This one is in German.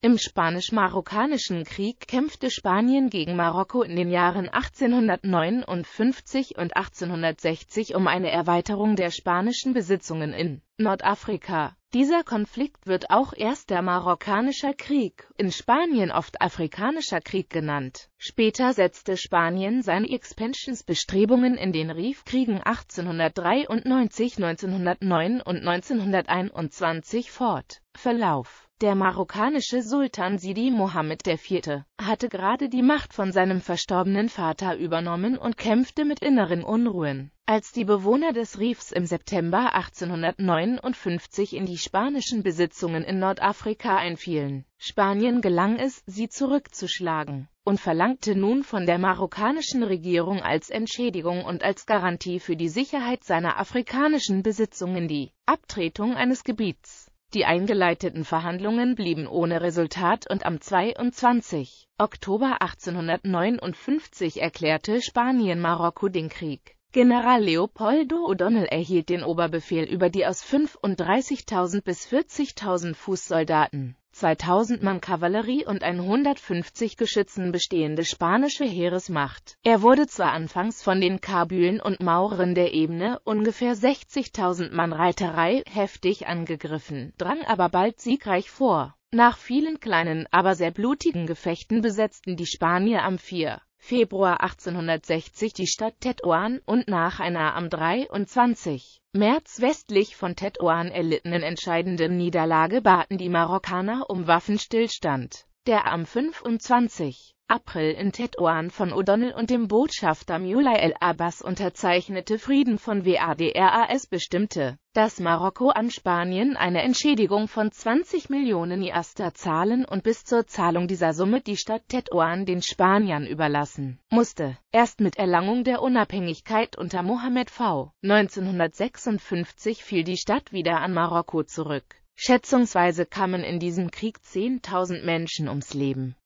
Im Spanisch-Marokkanischen Krieg kämpfte Spanien gegen Marokko in den Jahren 1859 und 1860 um eine Erweiterung der spanischen Besitzungen in Nordafrika. Dieser Konflikt wird auch erst der Marokkanischer Krieg, in Spanien oft Afrikanischer Krieg genannt. Später setzte Spanien seine Expansionsbestrebungen in den Riefkriegen 1893, 1909 und 1921 fort. Verlauf der marokkanische Sultan Sidi Mohammed IV. hatte gerade die Macht von seinem verstorbenen Vater übernommen und kämpfte mit inneren Unruhen. Als die Bewohner des Riefs im September 1859 in die spanischen Besitzungen in Nordafrika einfielen, Spanien gelang es, sie zurückzuschlagen, und verlangte nun von der marokkanischen Regierung als Entschädigung und als Garantie für die Sicherheit seiner afrikanischen Besitzungen die Abtretung eines Gebiets die eingeleiteten Verhandlungen blieben ohne Resultat und am 22. Oktober 1859 erklärte Spanien Marokko den Krieg. General Leopoldo O'Donnell erhielt den Oberbefehl über die aus 35.000 bis 40.000 Fußsoldaten 2000 Mann Kavallerie und 150 Geschützen bestehende spanische Heeresmacht. Er wurde zwar anfangs von den Kabülen und Maurern der Ebene, ungefähr 60.000 Mann Reiterei, heftig angegriffen, drang aber bald siegreich vor. Nach vielen kleinen, aber sehr blutigen Gefechten besetzten die Spanier am 4. Februar 1860 die Stadt Tetuan und nach einer am 23. März westlich von Tetuan erlittenen entscheidenden Niederlage baten die Marokkaner um Waffenstillstand der am 25. April in Tetuan von O'Donnell und dem Botschafter Mulay El Abbas unterzeichnete Frieden von WADRAS bestimmte, dass Marokko an Spanien eine Entschädigung von 20 Millionen Iaster zahlen und bis zur Zahlung dieser Summe die Stadt Tetuan den Spaniern überlassen musste. Erst mit Erlangung der Unabhängigkeit unter Mohammed V. 1956 fiel die Stadt wieder an Marokko zurück. Schätzungsweise kamen in diesem Krieg 10.000 Menschen ums Leben.